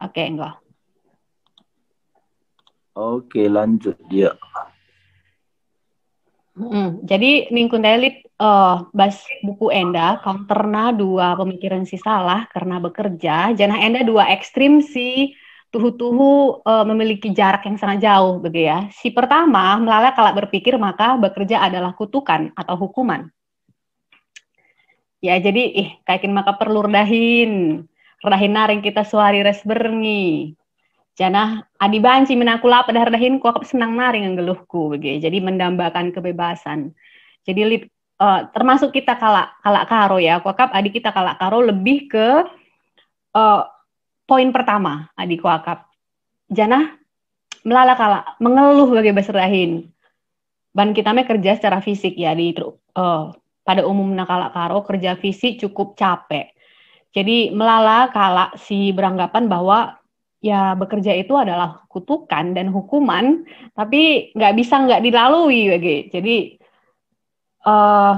Oke, enggak. Oke, lanjut dia. Ya. Mm, jadi Ningkun Telit uh, bas buku Enda counterna dua pemikiran si salah karena bekerja. Janah Enda dua ekstrim si tuhu-tuhu uh, memiliki jarak yang sangat jauh begitu ya. Si pertama melala kalau berpikir maka bekerja adalah kutukan atau hukuman. Ya jadi ih eh, kakin maka perlu rendahin rahin naring kita suari res berni. Jana adi banci menakula pada hardahin kuakap senang naring ngeluhku, begitu. Jadi mendambakan kebebasan. Jadi lip, uh, termasuk kita kalak kalak karo ya. Kuakap adi kita kalak karo lebih ke uh, poin pertama adi kuakap. Jana melala kalak mengeluh bagi beserahin. Ban kita me kerja secara fisik ya di uh, pada umumnya kalak karo kerja fisik cukup capek jadi melala kala si beranggapan bahwa ya bekerja itu adalah kutukan dan hukuman, tapi nggak bisa nggak dilalui bagi. Jadi uh, eh,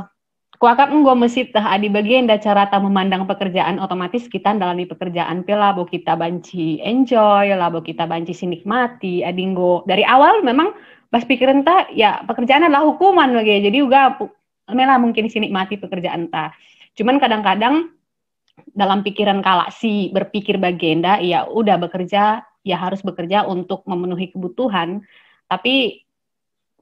Kuakap nggak mesit tah adi bagian da cara tak memandang pekerjaan otomatis kita di pekerjaan pila bo kita banci enjoy lah bo kita banci sinikmati adinggo dari awal memang pas pikir entah ya pekerjaan adalah hukuman bagi jadi juga mela mungkin sinikmati pekerjaan ta cuman kadang-kadang dalam pikiran kalak si berpikir bagenda ya udah bekerja ya harus bekerja untuk memenuhi kebutuhan tapi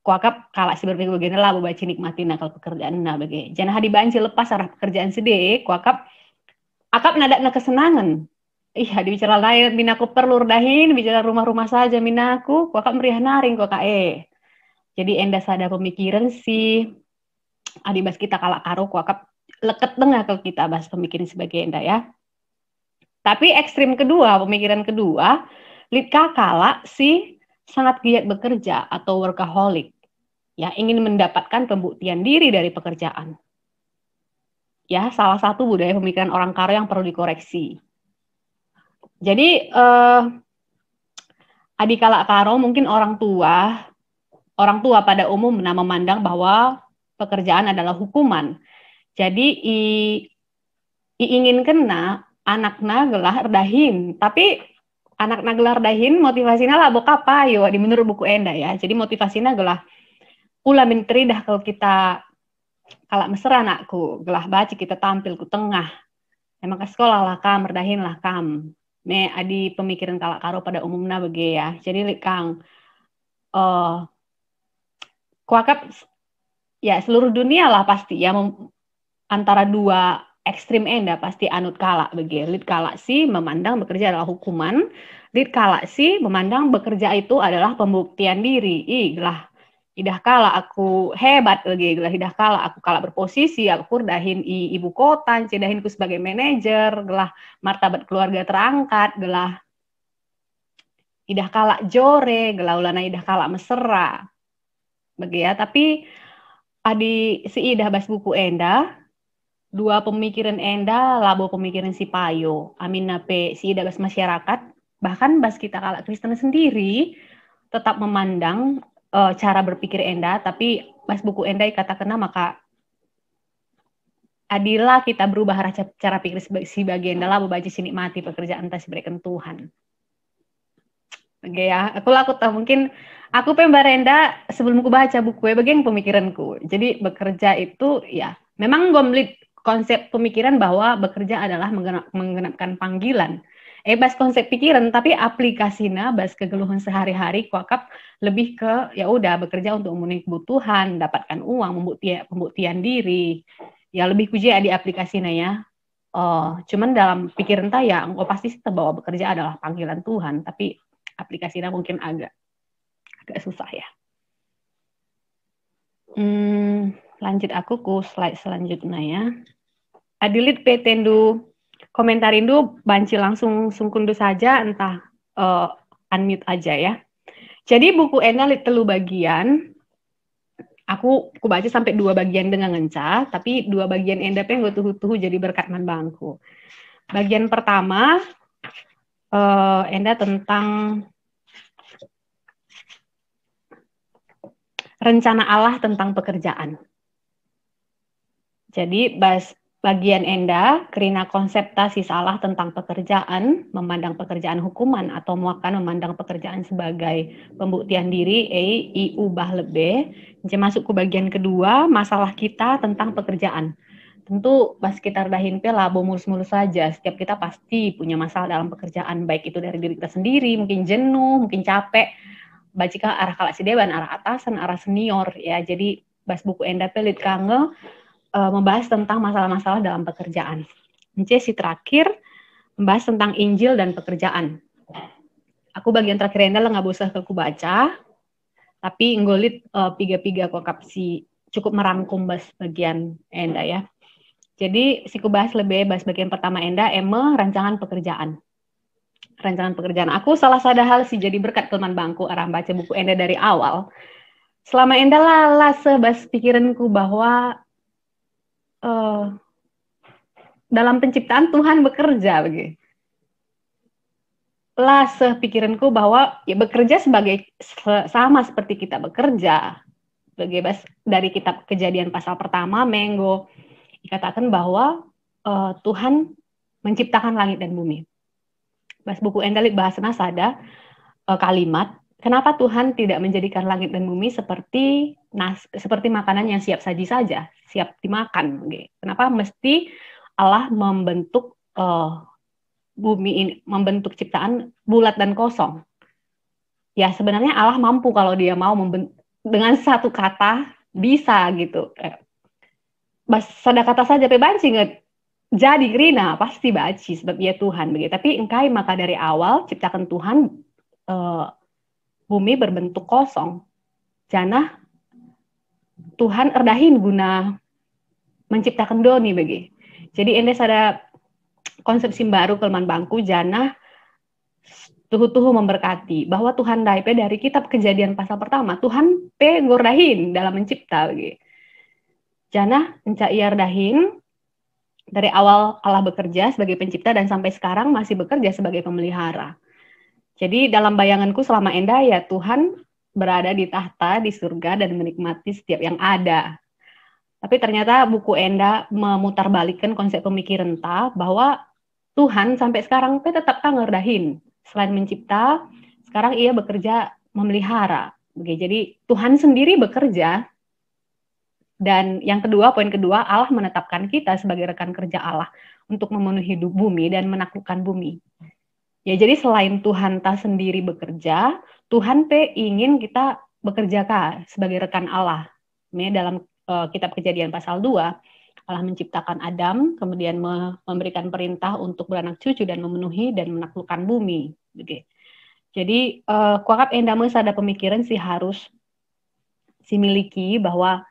kuakap kalak si berpikir bagenda lah baca nikmati nakal pekerjaan nah bagai jangan hadi banci lepas arah pekerjaan sedih kuakap akap nada na kesenangan iya dibicara lain minaku perlu dahin bicara rumah-rumah saja minaku kuakap meriah naring kuakak eh jadi enda sadar pemikiran sih adibas kita kalak karo kuakap leket tengah kalau kita bahas pemikiran sebagai enda ya. Tapi ekstrim kedua, pemikiran kedua, Litka kala si sangat giat bekerja atau workaholic, ya ingin mendapatkan pembuktian diri dari pekerjaan. Ya, salah satu budaya pemikiran orang karo yang perlu dikoreksi. Jadi eh, adik kala karo mungkin orang tua, orang tua pada umumnya memandang bahwa pekerjaan adalah hukuman jadi i, i ingin kena anak nagelah dahin, tapi anak nagelah dahin motivasinya lah bok apa yo di menurut buku Enda ya. Jadi motivasinya gelah ulah menteri dah kalau kita kalau mesra anakku gelah baca kita tampil ku tengah emang ke sekolah lah kam merdahin lah kam me adi pemikiran kalak karo pada umumnya bege ya jadi kang uh, eh, kuakap ya seluruh dunia lah pasti ya antara dua ekstrim enda pasti anut kala begitu. Lid kala si memandang bekerja adalah hukuman. Lid kala si memandang bekerja itu adalah pembuktian diri. Ih, lah idah kala aku hebat lagi gelah idah kala aku kala berposisi aku kurdahin i, ibu kota cedahinku sebagai manajer gelah martabat keluarga terangkat gelah idah kala jore gelah ulana idah kala mesra begitu ya tapi adi si idah bas buku enda dua pemikiran enda labo pemikiran si payo amin nape si dagas masyarakat bahkan bas kita kala Kristen sendiri tetap memandang uh, cara berpikir enda tapi bas buku enda kata kena maka adilah kita berubah cara, cara pikir si bagian baca sini mati pekerjaan tas berikan Tuhan. Oke okay, ya, aku laku tahu mungkin aku pembar enda sebelum aku baca buku ya bagian pemikiranku. Jadi bekerja itu ya memang gomlit konsep pemikiran bahwa bekerja adalah menggenap, menggenapkan panggilan. Eh, bas konsep pikiran, tapi aplikasinya bas kegeluhan sehari-hari kuakap lebih ke ya udah bekerja untuk memenuhi kebutuhan, dapatkan uang, pembuktian, pembuktian diri. Ya lebih kuji ya di aplikasinya ya. Oh, cuman dalam pikiran ya, engkau pasti terbawa bekerja adalah panggilan Tuhan, tapi aplikasinya mungkin agak agak susah ya. Hmm, lanjut aku ke slide selanjutnya ya adilit petendu dulu, banci langsung sungkundu saja entah uh, unmute aja ya. Jadi buku Ena telu bagian. Aku aku baca sampai dua bagian dengan ngenca, tapi dua bagian Enda yang gue tuh jadi berkat man bangku. Bagian pertama uh, Enda tentang rencana Allah tentang pekerjaan. Jadi bas Bagian Enda, kerina konseptasi salah tentang pekerjaan, memandang pekerjaan hukuman atau muakan memandang pekerjaan sebagai pembuktian diri, E, I, U, bah, lebe. Masuk ke bagian kedua, masalah kita tentang pekerjaan. Tentu pas kita redahin pela, mulus-mulus saja. Setiap kita pasti punya masalah dalam pekerjaan, baik itu dari diri kita sendiri, mungkin jenuh, mungkin capek, bajika arah kalak sideban, arah atasan, arah senior, ya. Jadi, bas buku Enda pelit kange, uh, membahas tentang masalah-masalah dalam pekerjaan. Sesi terakhir membahas tentang Injil dan pekerjaan. Aku bagian terakhir ini nggak usah aku baca, tapi ngulit uh, eh, piga-piga kokapsi cukup merangkum bahas bagian Enda ya. Jadi si siku bahas lebih bahas bagian pertama Enda, Eme, rancangan pekerjaan. Rancangan pekerjaan aku salah satu hal sih jadi berkat teman bangku arah baca buku Enda dari awal. Selama Enda lah sebas pikiranku bahwa uh, dalam penciptaan Tuhan bekerja begitu. lah sepikiranku bahwa ya bekerja sebagai sama seperti kita bekerja. Bebas dari kitab kejadian pasal pertama Menggo dikatakan bahwa uh, Tuhan menciptakan langit dan bumi. Mas buku endalik bahasa Nasada uh, kalimat kenapa Tuhan tidak menjadikan langit dan bumi seperti nah seperti makanan yang siap saji saja, siap dimakan. Kenapa mesti Allah membentuk uh, bumi ini, membentuk ciptaan bulat dan kosong? Ya sebenarnya Allah mampu kalau dia mau dengan satu kata bisa gitu. Eh, ada kata saja pebanci nggak jadi Rina pasti baci sebab dia Tuhan begitu. Tapi engkai maka dari awal ciptakan Tuhan uh, bumi berbentuk kosong. Janah Tuhan erdahin guna menciptakan doni bagi. Jadi ini ada konsepsi baru kelman bangku jana tuhu-tuhu memberkati bahwa Tuhan daipe ya, dari kitab kejadian pasal pertama Tuhan pe gordahin dalam mencipta bagi. Jana enca dahin dari awal Allah bekerja sebagai pencipta dan sampai sekarang masih bekerja sebagai pemelihara. Jadi dalam bayanganku selama enda ya Tuhan berada di tahta di surga dan menikmati setiap yang ada. Tapi ternyata buku Enda memutarbalikkan konsep pemikiran ta bahwa Tuhan sampai sekarang pe tetap kangerdahin. Selain mencipta, sekarang ia bekerja memelihara. Oke, jadi Tuhan sendiri bekerja dan yang kedua, poin kedua, Allah menetapkan kita sebagai rekan kerja Allah untuk memenuhi bumi dan menaklukkan bumi. Ya, jadi selain Tuhan tak sendiri bekerja, Tuhan P ingin kita bekerja kah sebagai rekan Allah. dalam uh, kitab Kejadian pasal 2, Allah menciptakan Adam, kemudian me memberikan perintah untuk beranak cucu dan memenuhi dan menaklukkan bumi. Gitu. Jadi uh, kuakap endamus ada pemikiran sih harus si miliki bahwa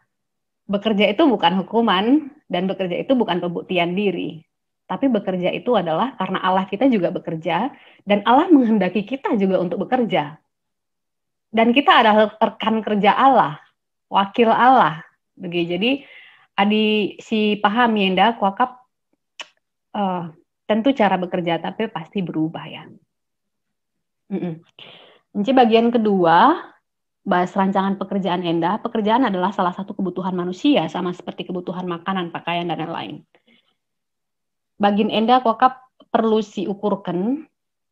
bekerja itu bukan hukuman dan bekerja itu bukan pembuktian diri. Tapi bekerja itu adalah karena Allah kita juga bekerja dan Allah menghendaki kita juga untuk bekerja dan kita adalah rekan kerja Allah, wakil Allah. Begitu. Jadi Adi si paham Yenda Kuakap uh, eh, tentu cara bekerja tapi pasti berubah ya. Mm bagian kedua bahas rancangan pekerjaan Enda. Pekerjaan adalah salah satu kebutuhan manusia sama seperti kebutuhan makanan, pakaian dan lain-lain. Bagian Enda Kuakap perlu si ukurkan.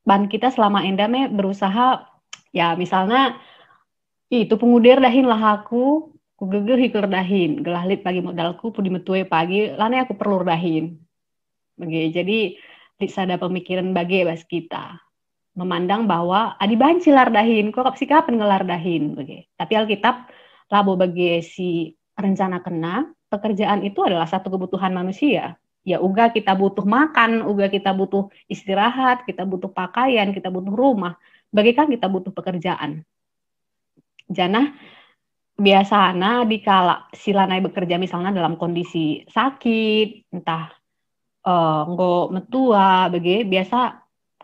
Ban kita selama Enda me berusaha Ya misalnya itu pengudir dahin lah aku geger hikur dahin gelah lit pagi modalku pudi metue pagi lana aku perlu dahin bagi jadi ada pemikiran bagi bas kita memandang bahwa adi bahan silar kok kapsi kapan ngelar dahin tapi alkitab labo bagi si rencana kena pekerjaan itu adalah satu kebutuhan manusia ya uga kita butuh makan uga kita butuh istirahat kita butuh pakaian kita butuh rumah bagaikan kita butuh pekerjaan. Jana biasanya dikala silanai bekerja misalnya dalam kondisi sakit, entah uh, metua, bagi biasa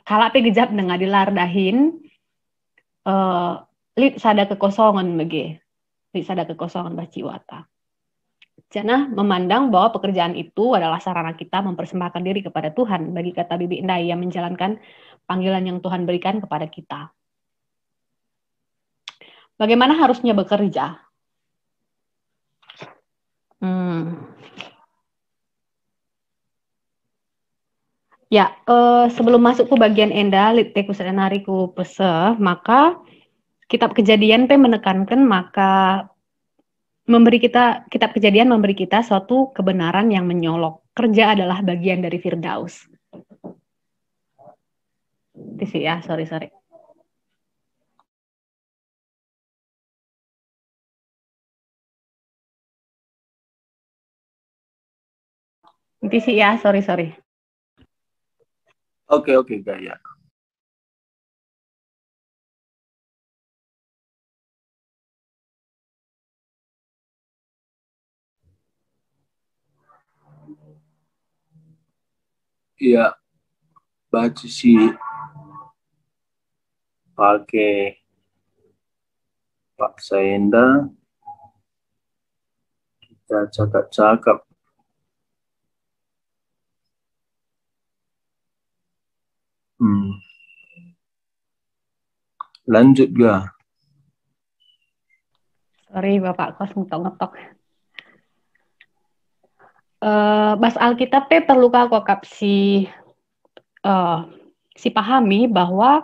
kala pegejap dengan dilardahin uh, eh, lip sada kekosongan bagi lip sada kekosongan baci wata. Jana memandang bahwa pekerjaan itu adalah sarana kita mempersembahkan diri kepada Tuhan bagi kata Bibi Indah yang menjalankan panggilan yang Tuhan berikan kepada kita. Bagaimana harusnya bekerja? Hmm. Ya, eh, sebelum masuk ke bagian enda, liteku nariku pese, maka kitab kejadian P menekankan maka memberi kita kitab kejadian memberi kita suatu kebenaran yang menyolok. Kerja adalah bagian dari Firdaus. TV ya, sorry sorry. Inti ya, sorry sorry. Oke okay, oke okay, Gaya. Iya, baca sih pakai Pak Senda kita cakap-cakap hmm. lanjut ga sorry Bapak kos ngetok-ngetok Uh, Mas Alkitab perlu kok kapsi uh, eh, si pahami bahwa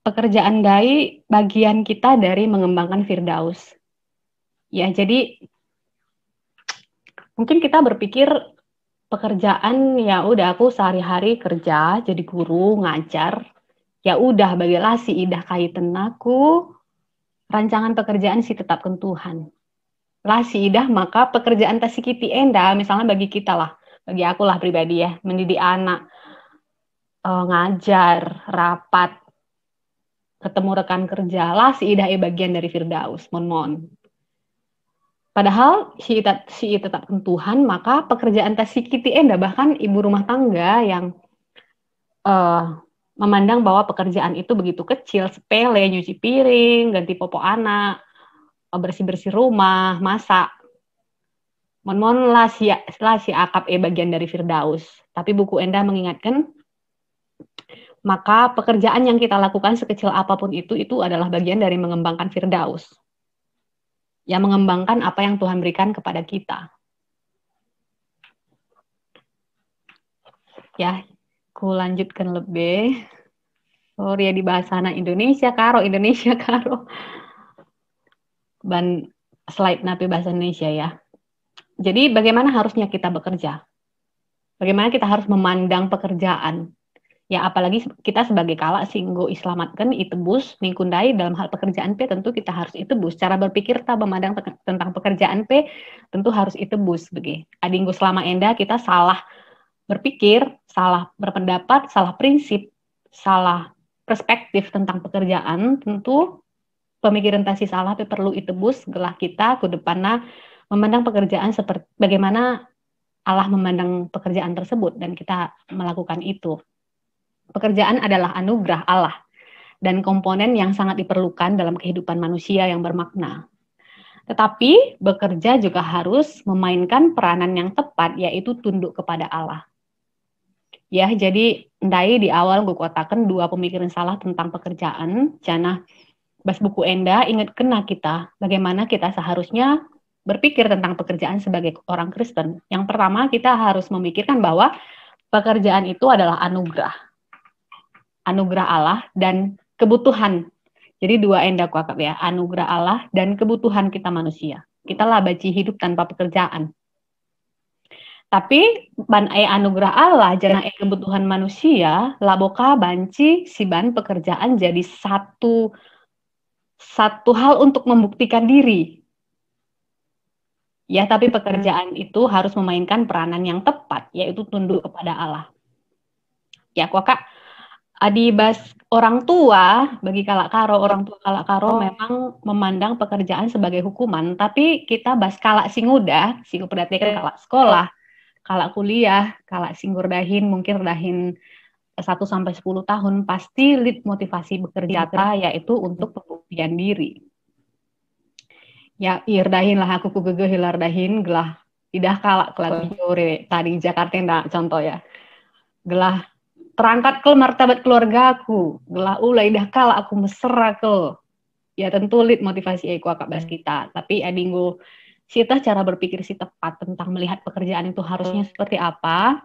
pekerjaan dai bagian kita dari mengembangkan Firdaus. Ya, jadi mungkin kita berpikir pekerjaan ya udah aku sehari-hari kerja jadi guru, ngajar. Ya udah bagilah si idah kaitan aku rancangan pekerjaan si tetapkan Tuhan. Lah si idah maka pekerjaan tasi kiti enda misalnya bagi kita lah, bagi aku lah pribadi ya, mendidik anak, eh, ngajar, rapat, ketemu rekan kerja lah si Idah bagian dari Firdaus, mohon. Padahal si Ita, si Ita tetap Tuhan, maka pekerjaan tes si Kitty Enda bahkan ibu rumah tangga yang uh, memandang bahwa pekerjaan itu begitu kecil, sepele, nyuci piring, ganti popok anak, bersih-bersih rumah, masak. Monmon lah si, lah si Akap E bagian dari Firdaus. Tapi buku Enda mengingatkan maka pekerjaan yang kita lakukan sekecil apapun itu, itu adalah bagian dari mengembangkan Firdaus. Yang mengembangkan apa yang Tuhan berikan kepada kita. Ya, ku lanjutkan lebih. Sorry oh, ya di bahasa Indonesia, Karo, Indonesia, Karo. Ban slide napi bahasa Indonesia ya. Jadi bagaimana harusnya kita bekerja? Bagaimana kita harus memandang pekerjaan? ya apalagi kita sebagai kala singgo islamatkan itebus ningkundai dalam hal pekerjaan P tentu kita harus itebus cara berpikir tak memandang tentang pekerjaan P tentu harus itebus begi adinggo selama enda kita salah berpikir salah berpendapat salah prinsip salah perspektif tentang pekerjaan tentu pemikiran tasi salah P perlu itebus gelah kita ke depannya memandang pekerjaan seperti bagaimana Allah memandang pekerjaan tersebut dan kita melakukan itu pekerjaan adalah anugerah Allah dan komponen yang sangat diperlukan dalam kehidupan manusia yang bermakna. Tetapi bekerja juga harus memainkan peranan yang tepat yaitu tunduk kepada Allah. Ya, jadi ndai di awal gue kotakan dua pemikiran salah tentang pekerjaan, jana bas buku enda ingat kena kita bagaimana kita seharusnya berpikir tentang pekerjaan sebagai orang Kristen. Yang pertama kita harus memikirkan bahwa pekerjaan itu adalah anugerah anugerah Allah dan kebutuhan. Jadi dua endak akap ya, anugerah Allah dan kebutuhan kita manusia. Kita labaci hidup tanpa pekerjaan. Tapi ban e anugerah Allah jana e kebutuhan manusia laboka banci si ban pekerjaan jadi satu satu hal untuk membuktikan diri. Ya, tapi hmm. pekerjaan itu harus memainkan peranan yang tepat, yaitu tunduk kepada Allah. Ya, kok kak, Adi Bas orang tua bagi Kalak Karo, iya. orang tua Kalak Karo oh. memang memandang pekerjaan sebagai hukuman, tapi kita Bas Kalak Singuda, Singu berarti Kalak iya. sekolah, Kalak kuliah, Kalak Singgur Dahin, mungkin Dahin 1 sampai 10 tahun pasti lead motivasi bekerja ta, iya, yaitu untuk hmm. pembuktian diri. Ya, irdahin lah aku kugege hilardahin gelah tidak kalak kelak tadi Jakarta enggak contoh ya. Gelah Terangkat ke martabat keluargaku, gelah ulai dah kalah aku mesra ke. Ya tentu lid motivasi aku akak hmm. bahas kita, tapi adinggo Sita cara berpikir si tepat tentang melihat pekerjaan itu harusnya hmm. seperti apa.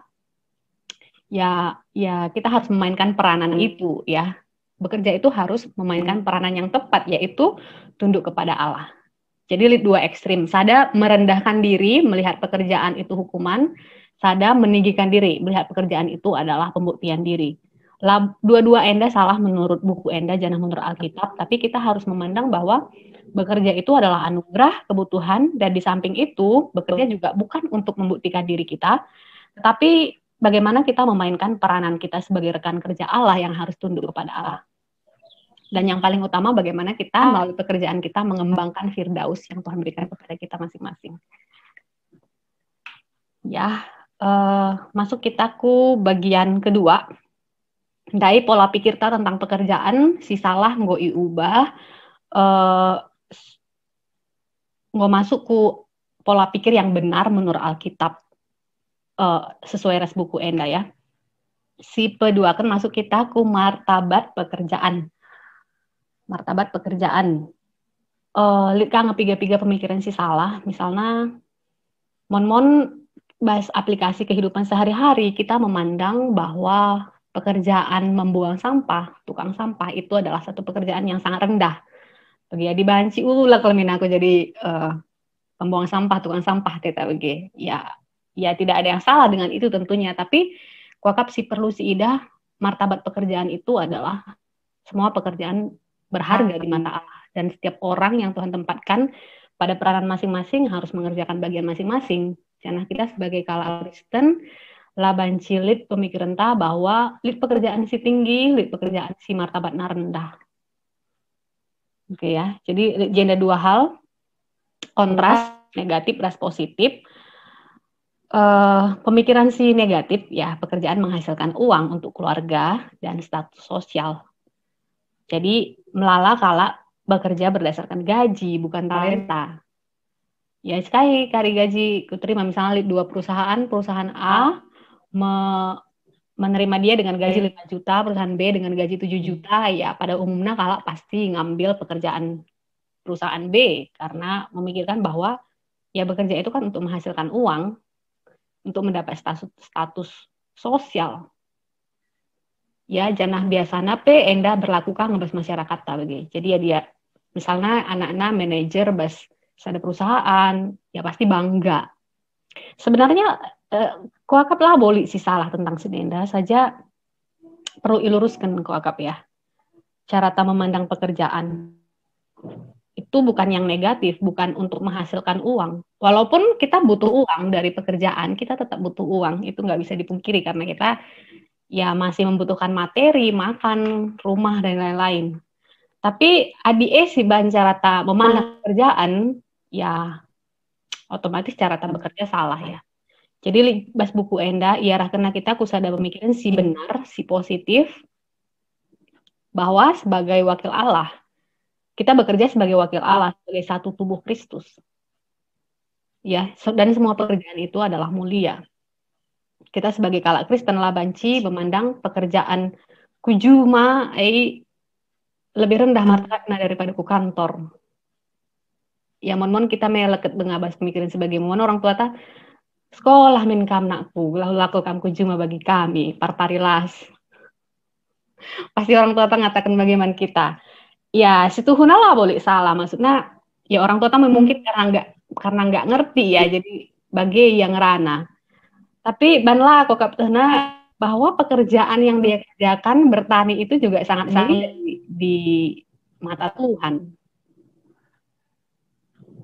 Ya, ya kita harus memainkan peranan hmm. itu ya. Bekerja itu harus memainkan peranan yang tepat yaitu tunduk kepada Allah. Jadi lid dua ekstrim, sadar merendahkan diri melihat pekerjaan itu hukuman, Sadam meninggikan diri, melihat pekerjaan itu adalah pembuktian diri. Dua-dua Enda salah menurut buku Enda, jangan menurut Alkitab, tapi kita harus memandang bahwa bekerja itu adalah anugerah, kebutuhan, dan di samping itu, bekerja juga bukan untuk membuktikan diri kita, tetapi bagaimana kita memainkan peranan kita sebagai rekan kerja Allah yang harus tunduk kepada Allah. Dan yang paling utama bagaimana kita ah. melalui pekerjaan kita mengembangkan firdaus yang Tuhan berikan kepada kita masing-masing. Ya, uh, masuk kita ke bagian kedua dari pola pikir kita tentang pekerjaan sisalah nggo iubah uh, nggo masuk ku pola pikir yang benar menurut Alkitab uh, sesuai res buku enda ya si kedua kan masuk kita ku martabat pekerjaan martabat pekerjaan uh, lihat ngepiga-piga pemikiran si salah misalnya mon mon bahas aplikasi kehidupan sehari-hari, kita memandang bahwa pekerjaan membuang sampah, tukang sampah itu adalah satu pekerjaan yang sangat rendah. Ya, dibanci ulah uh, kalau aku jadi uh, pembuang sampah, tukang sampah, TTWG. Ya, ya tidak ada yang salah dengan itu tentunya, tapi kuakap si perlu si idah, martabat pekerjaan itu adalah semua pekerjaan berharga di mata Allah. Dan setiap orang yang Tuhan tempatkan pada peranan masing-masing harus mengerjakan bagian masing-masing Nah, kita sebagai kalau Kristen, Laban cilik pemikiran ta bahwa lit pekerjaan si tinggi, lit pekerjaan si martabat rendah. Oke okay, ya, jadi jenda dua hal, kontras negatif ras positif. Uh, pemikiran si negatif ya pekerjaan menghasilkan uang untuk keluarga dan status sosial. Jadi melala kala bekerja berdasarkan gaji bukan talenta ya sekali kari gaji kuterima misalnya dua perusahaan perusahaan A me menerima dia dengan gaji lima juta, perusahaan B dengan gaji 7 juta, ya pada umumnya kalau pasti ngambil pekerjaan perusahaan B karena memikirkan bahwa ya bekerja itu kan untuk menghasilkan uang, untuk mendapat status, status sosial. Ya, jenah biasana P endah berlakukan ngebas masyarakat tak Jadi ya dia misalnya anak-anak manajer bas saya ada perusahaan, ya pasti bangga. Sebenarnya eh, Koakap lah boleh sih salah tentang Sinenda saja perlu iluruskan kuakap ya. Cara tak memandang pekerjaan itu bukan yang negatif, bukan untuk menghasilkan uang. Walaupun kita butuh uang dari pekerjaan, kita tetap butuh uang. Itu nggak bisa dipungkiri karena kita ya masih membutuhkan materi, makan, rumah dan lain-lain. Tapi ADE si Bancarata memandang pekerjaan ya otomatis cara tambah bekerja salah ya. Jadi bas buku enda ya karena kita kusada pemikiran si benar, si positif bahwa sebagai wakil Allah kita bekerja sebagai wakil Allah, sebagai satu tubuh Kristus. Ya, dan semua pekerjaan itu adalah mulia. Kita sebagai kalak Kristen banci memandang pekerjaan kujuma ei eh, lebih rendah martabatnya daripada ku kantor ya mon-mon kita meleket bahas pemikiran sebagai mon orang tua ta sekolah min kamnaku lalu laku kamku cuma bagi kami parparilas pasti orang tua ta ngatakan bagaimana kita ya situ hunala boleh salah maksudnya ya orang tua ta mungkin karena nggak karena nggak ngerti ya jadi bagi yang rana tapi banlah kok kaptena bahwa pekerjaan yang dia kerjakan bertani itu juga sangat sangat di, di mata Tuhan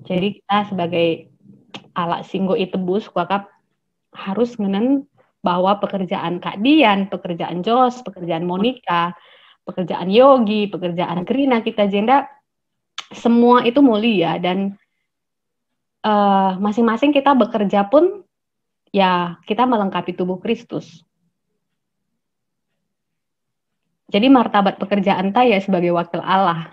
jadi kita sebagai alat singgo itebus kuakap harus ngenen bahwa pekerjaan Kak Dian, pekerjaan Jos, pekerjaan Monica, pekerjaan Yogi, pekerjaan Krina kita jenda semua itu mulia dan eh, masing-masing uh, kita bekerja pun ya kita melengkapi tubuh Kristus. Jadi martabat pekerjaan saya sebagai wakil Allah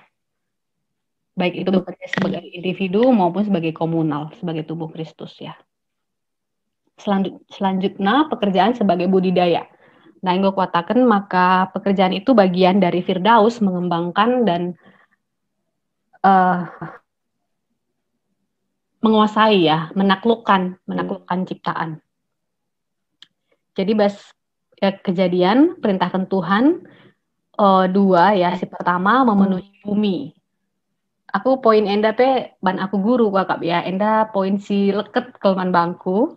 baik itu bekerja sebagai individu maupun sebagai komunal sebagai tubuh Kristus ya. Selanjut, selanjutnya pekerjaan sebagai budidaya. Nah, yang gue katakan maka pekerjaan itu bagian dari Firdaus mengembangkan dan uh, menguasai ya, menaklukkan, menaklukkan ciptaan. Jadi bas ya, kejadian perintahkan Tuhan uh, eh, dua ya, si pertama memenuhi bumi, aku poin enda pe ban aku guru kakak ya enda poin si leket kelman bangku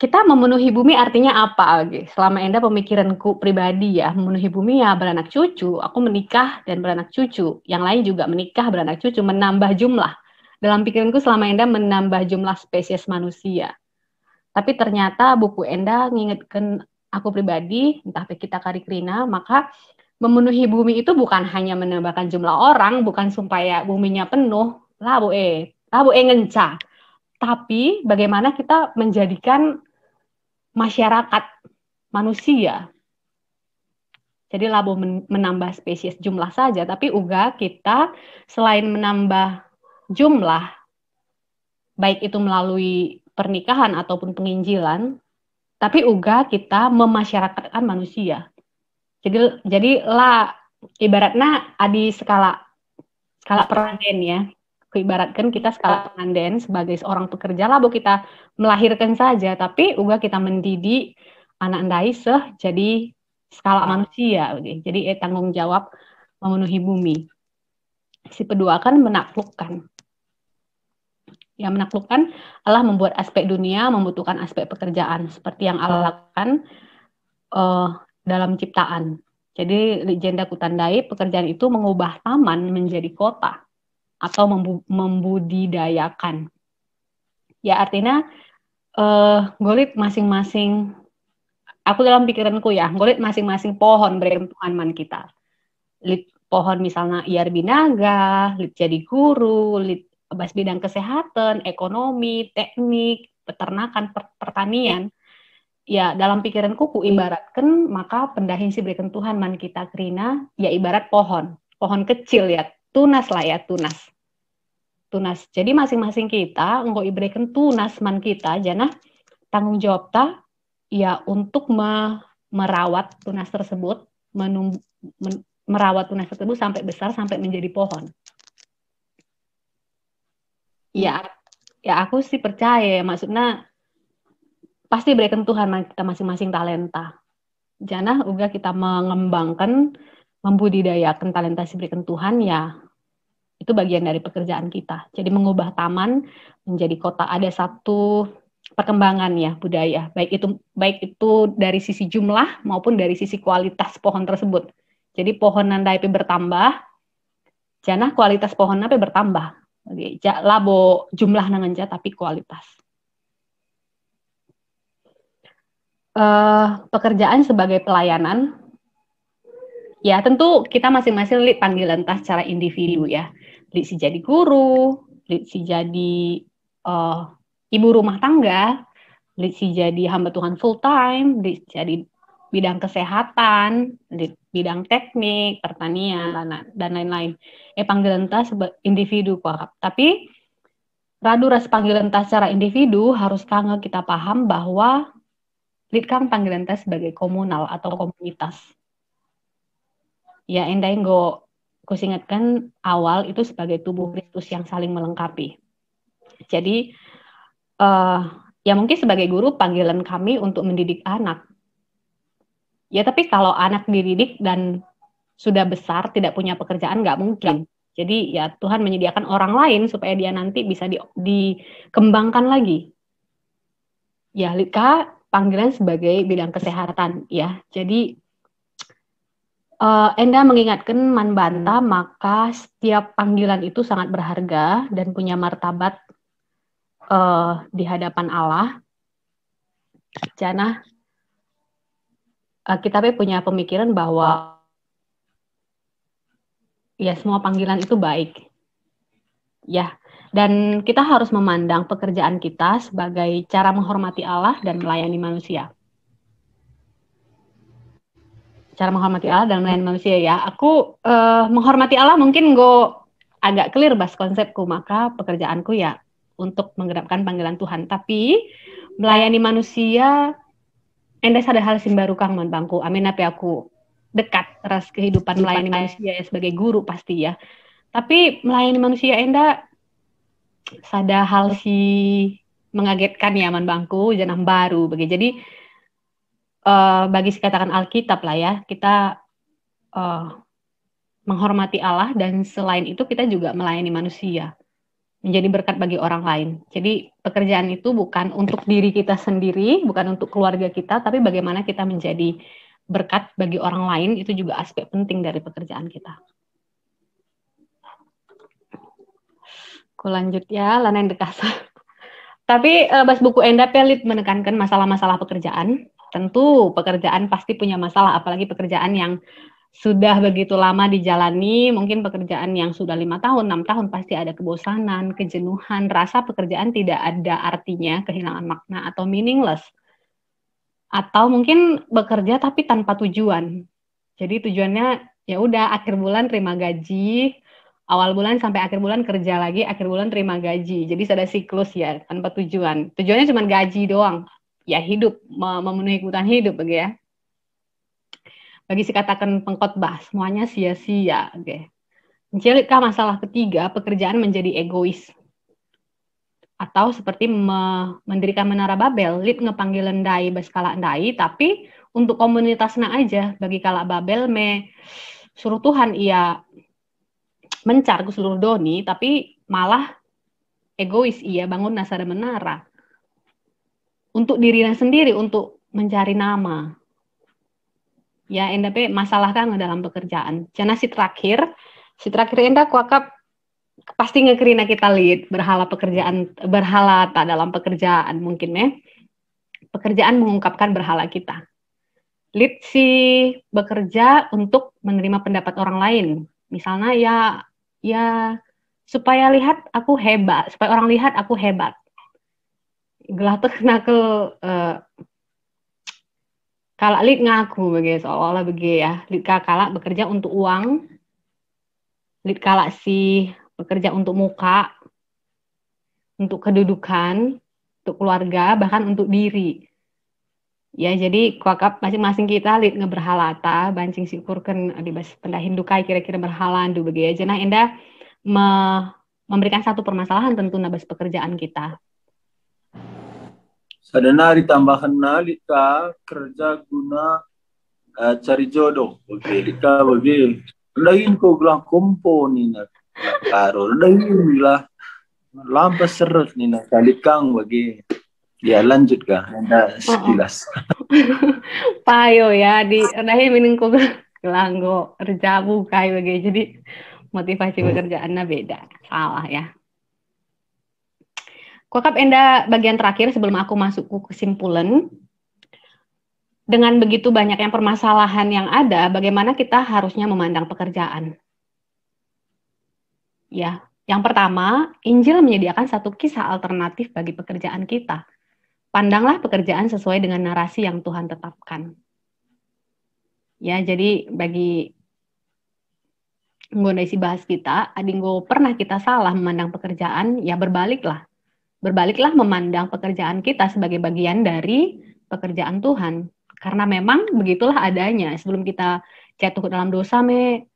kita memenuhi bumi artinya apa lagi? selama enda pemikiranku pribadi ya memenuhi bumi ya beranak cucu aku menikah dan beranak cucu yang lain juga menikah beranak cucu menambah jumlah dalam pikiranku selama enda menambah jumlah spesies manusia tapi ternyata buku enda ngingetkan aku pribadi entah kita kari krina maka memenuhi bumi itu bukan hanya menambahkan jumlah orang, bukan supaya buminya penuh, labu e, labu e ngenca. Tapi bagaimana kita menjadikan masyarakat manusia. Jadi labu menambah spesies jumlah saja, tapi uga kita selain menambah jumlah, baik itu melalui pernikahan ataupun penginjilan, tapi uga kita memasyarakatkan manusia jadi jadi la ibaratnya adi skala skala peranden ya. ibaratkan kita skala peranden sebagai seorang pekerja lah kita melahirkan saja tapi uga kita mendidik anak ndai seh jadi skala manusia jadi eh, tanggung jawab memenuhi bumi si pedua kan menaklukkan Ya menaklukkan Allah membuat aspek dunia membutuhkan aspek pekerjaan seperti yang Allah lakukan uh, eh, dalam ciptaan. Jadi legenda Kutandai pekerjaan itu mengubah taman menjadi kota atau membu membudidayakan. Ya artinya uh, golit masing-masing aku dalam pikiranku ya golit masing-masing pohon brand man kita. Lip, pohon misalnya iar binaga, lip jadi guru, bas bidang kesehatan, ekonomi, teknik, peternakan, per pertanian ya dalam pikiranku ku ibaratkan maka pendahin si berikan Tuhan man kita krina ya ibarat pohon pohon kecil ya tunas lah ya tunas tunas jadi masing-masing kita engkau ibarikan tunas man kita jana tanggung jawab ta ya untuk me merawat tunas tersebut men merawat tunas tersebut sampai besar sampai menjadi pohon ya ya aku sih percaya maksudnya pasti berikan Tuhan kita masing-masing talenta. Jana, juga kita mengembangkan, membudidayakan talenta si berikan Tuhan ya itu bagian dari pekerjaan kita. Jadi mengubah taman menjadi kota ada satu perkembangan ya budaya, baik itu baik itu dari sisi jumlah maupun dari sisi kualitas pohon tersebut. Jadi pohon tapi bertambah, jana kualitas pohon apa bertambah. Jadi labo jumlah nangenja tapi kualitas. uh, pekerjaan sebagai pelayanan, ya tentu kita masing-masing lihat panggilan tas secara individu ya. Lihat si jadi guru, lihat si jadi uh, ibu rumah tangga, lihat si jadi hamba Tuhan full time, lihat jadi bidang kesehatan, bidang teknik, pertanian, dan lain-lain. Eh panggilan tas individu kok. Tapi radu ras panggilan tas secara individu harus kangen kita paham bahwa panggilan teh sebagai komunal atau komunitas. Ya, enda yang go kusingatkan awal itu sebagai tubuh Kristus yang saling melengkapi. Jadi, uh, ya mungkin sebagai guru panggilan kami untuk mendidik anak. Ya, tapi kalau anak dididik dan sudah besar, tidak punya pekerjaan, nggak mungkin. Jadi ya Tuhan menyediakan orang lain supaya dia nanti bisa di, dikembangkan lagi. Ya, Litka panggilan sebagai bidang kesehatan ya. Jadi uh, Enda mengingatkan Manbanta maka setiap panggilan itu sangat berharga dan punya martabat uh, di hadapan Allah. Jana uh, kita punya pemikiran bahwa ya semua panggilan itu baik. Ya, dan kita harus memandang pekerjaan kita sebagai cara menghormati Allah dan melayani manusia. Cara menghormati Allah dan melayani manusia ya. Aku uh, menghormati Allah mungkin gue agak clear bahas konsepku, maka pekerjaanku ya untuk menggerakkan panggilan Tuhan. Tapi melayani manusia, endah ada hal baru kang bangku. Amin apa aku dekat ras kehidupan melayani manusia ya sebagai guru pasti ya. Tapi melayani manusia enda sada hal si mengagetkan ya man bangku jenah baru eh, bagi jadi uh, bagi sekatakan Alkitab lah ya kita uh, menghormati Allah dan selain itu kita juga melayani manusia menjadi berkat bagi orang lain. Jadi pekerjaan itu bukan untuk diri kita sendiri, bukan untuk keluarga kita, tapi bagaimana kita menjadi berkat bagi orang lain itu juga aspek penting dari pekerjaan kita. Aku lanjut ya, Lana Dekasa. Tapi eh, bas buku Enda Pelit ya, menekankan masalah-masalah pekerjaan. Tentu pekerjaan pasti punya masalah, apalagi pekerjaan yang sudah begitu lama dijalani, mungkin pekerjaan yang sudah lima tahun, enam tahun pasti ada kebosanan, kejenuhan, rasa pekerjaan tidak ada artinya, kehilangan makna atau meaningless. Atau mungkin bekerja tapi tanpa tujuan. Jadi tujuannya ya udah akhir bulan terima gaji, awal bulan sampai akhir bulan kerja lagi, akhir bulan terima gaji. Jadi ada siklus ya, tanpa tujuan. Tujuannya cuma gaji doang. Ya hidup, memenuhi kebutuhan hidup begitu ya. Bagi si katakan pengkotbah semuanya sia-sia. Oke. Okay. masalah ketiga, pekerjaan menjadi egois. Atau seperti me mendirikan menara Babel, lip ngepanggil endai berskala endai tapi untuk komunitasnya aja, bagi kala Babel me suruh Tuhan ia mencar ke seluruh Doni, tapi malah egois iya bangun nasara menara untuk dirinya sendiri untuk mencari nama. Ya, NDP masalah kan dalam pekerjaan. jangan si terakhir, si terakhir Enda kuakap pasti ngekerina kita lihat berhala pekerjaan berhala tak dalam pekerjaan mungkin ya pekerjaan mengungkapkan berhala kita lihat si bekerja untuk menerima pendapat orang lain misalnya ya ya supaya lihat aku hebat, supaya orang lihat aku hebat. Gelah tuh kena ke eh, kalak lid ngaku bagi seolah-olah begitu ya lid kalak bekerja untuk uang lid kalak sih bekerja untuk muka untuk kedudukan untuk keluarga bahkan untuk diri Ya, jadi kuakap masing-masing kita lid ngeberhalata, bancing syukurkan di bas pendah hindukai kira-kira berhalan du begitu aja. Nah, Enda me memberikan satu permasalahan tentu nabas pekerjaan kita. Sadana tambahan nalika kerja guna uh, cari jodoh. Oke, kita bagi lain kau bilang kompo nih nak karo, lain lah lampas seret nih nak kalikang bagi Ya lanjut kak, anda sekilas. Payo ya di nahi miningku kelanggo rejabu kayu ya, bagi jadi motivasi hmm. pekerjaannya beda salah ya. Kukap enda bagian terakhir sebelum aku masuk ke kesimpulan. Dengan begitu banyaknya permasalahan yang ada, bagaimana kita harusnya memandang pekerjaan? Ya, yang pertama, Injil menyediakan satu kisah alternatif bagi pekerjaan kita pandanglah pekerjaan sesuai dengan narasi yang Tuhan tetapkan. Ya, jadi bagi menggunakan isi bahas kita, adinggo pernah kita salah memandang pekerjaan, ya berbaliklah. Berbaliklah memandang pekerjaan kita sebagai bagian dari pekerjaan Tuhan. Karena memang begitulah adanya. Sebelum kita jatuh ke dalam dosa, me,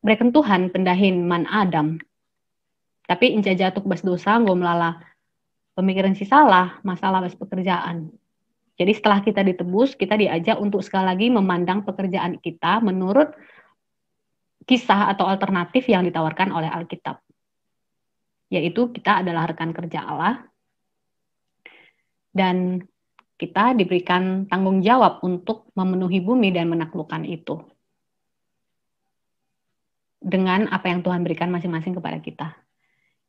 mereka Tuhan pendahin man Adam. Tapi inca jatuh bas dosa, gue melala pemikiran si salah masalah bahas pekerjaan. Jadi setelah kita ditebus, kita diajak untuk sekali lagi memandang pekerjaan kita menurut kisah atau alternatif yang ditawarkan oleh Alkitab. Yaitu kita adalah rekan kerja Allah dan kita diberikan tanggung jawab untuk memenuhi bumi dan menaklukkan itu dengan apa yang Tuhan berikan masing-masing kepada kita.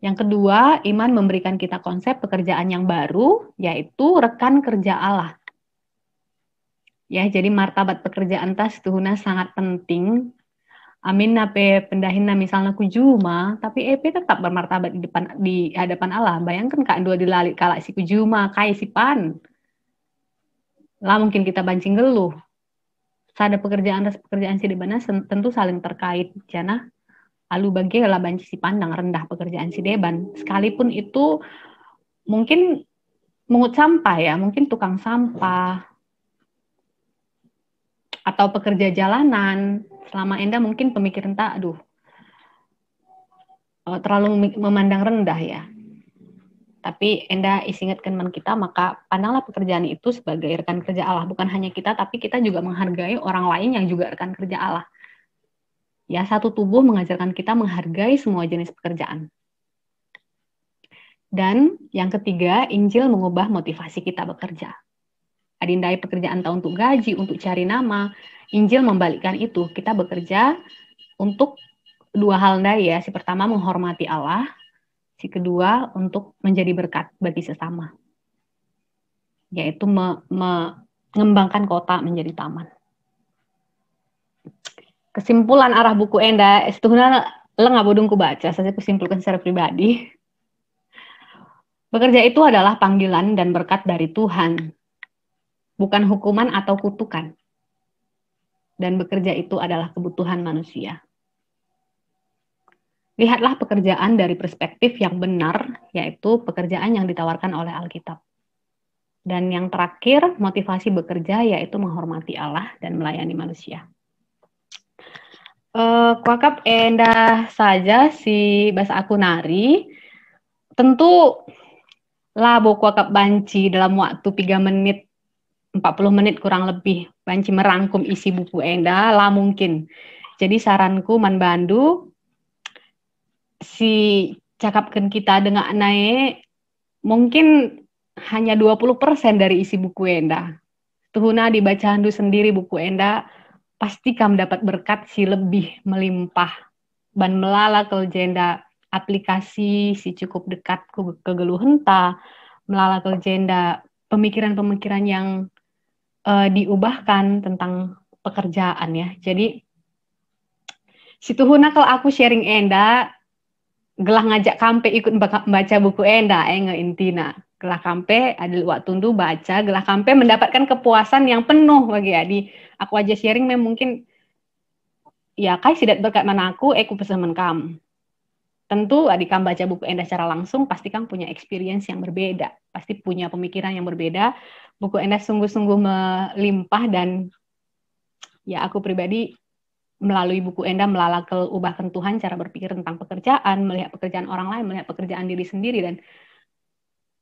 Yang kedua, iman memberikan kita konsep pekerjaan yang baru, yaitu rekan kerja Allah. Ya, jadi martabat pekerjaan tas tuhuna sangat penting. Amin nape pendahinna misalnya kujuma, tapi EP tetap bermartabat di depan di hadapan Allah. Bayangkan kak dua dilalik kalak si kujuma, kai si pan. Lah mungkin kita bancing geluh. Sada pekerjaan atas pekerjaan si dibana tentu saling terkait, jana ya, Lalu bagi laban si pandang rendah pekerjaan si Deban. Sekalipun itu mungkin mengut sampah ya, mungkin tukang sampah atau pekerja jalanan. Selama Enda mungkin pemikiran tak, aduh, eh, terlalu memandang rendah ya. Tapi Enda isingat teman kita, maka pandanglah pekerjaan itu sebagai rekan kerja Allah. Bukan hanya kita, tapi kita juga menghargai orang lain yang juga rekan kerja Allah. Ya, satu tubuh mengajarkan kita menghargai semua jenis pekerjaan. Dan yang ketiga, Injil mengubah motivasi kita bekerja. Adindai pekerjaan tak untuk gaji, untuk cari nama, Injil membalikkan itu. Kita bekerja untuk dua hal tadi ya. Si pertama menghormati Allah, si kedua untuk menjadi berkat bagi sesama. Yaitu me, me, mengembangkan kota menjadi taman kesimpulan arah buku Enda setuhna lengah bodong baca saya kesimpulkan secara pribadi bekerja itu adalah panggilan dan berkat dari Tuhan bukan hukuman atau kutukan dan bekerja itu adalah kebutuhan manusia lihatlah pekerjaan dari perspektif yang benar yaitu pekerjaan yang ditawarkan oleh Alkitab dan yang terakhir, motivasi bekerja yaitu menghormati Allah dan melayani manusia. Eh, kuakap endah saja si bahasa aku nari. Tentu labo kuakap banci dalam waktu 3 menit 40 menit kurang lebih banci merangkum isi buku endah lah mungkin. Jadi saranku man bandu si cakapkan kita dengan naik mungkin hanya 20% dari isi buku endah. Tuhuna dibaca handu sendiri buku endah pasti kamu dapat berkat si lebih melimpah ban melala ke jenda aplikasi si cukup dekat ke, kegeluhenta melala ke jenda pemikiran-pemikiran yang uh, diubahkan tentang pekerjaan ya jadi situ huna kalau aku sharing enda gelah ngajak kampe ikut baca buku enda eh intina Gelah Kampe ada waktu tundu baca Gelah Kampe mendapatkan kepuasan yang penuh bagi Adi. Aku aja sharing memang mungkin ya kai sidat berkat mana aku aku eh, pesemen kam. Tentu adik kamu baca buku Enda secara langsung pasti kang punya experience yang berbeda, pasti punya pemikiran yang berbeda. Buku Enda sungguh-sungguh melimpah dan ya aku pribadi melalui buku Enda melalui ubah kentuhan cara berpikir tentang pekerjaan, melihat pekerjaan orang lain, melihat pekerjaan diri sendiri dan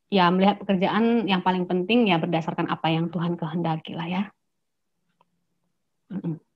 ya melihat pekerjaan yang paling penting ya berdasarkan apa yang Tuhan kehendaki lah ya. Mm -mm.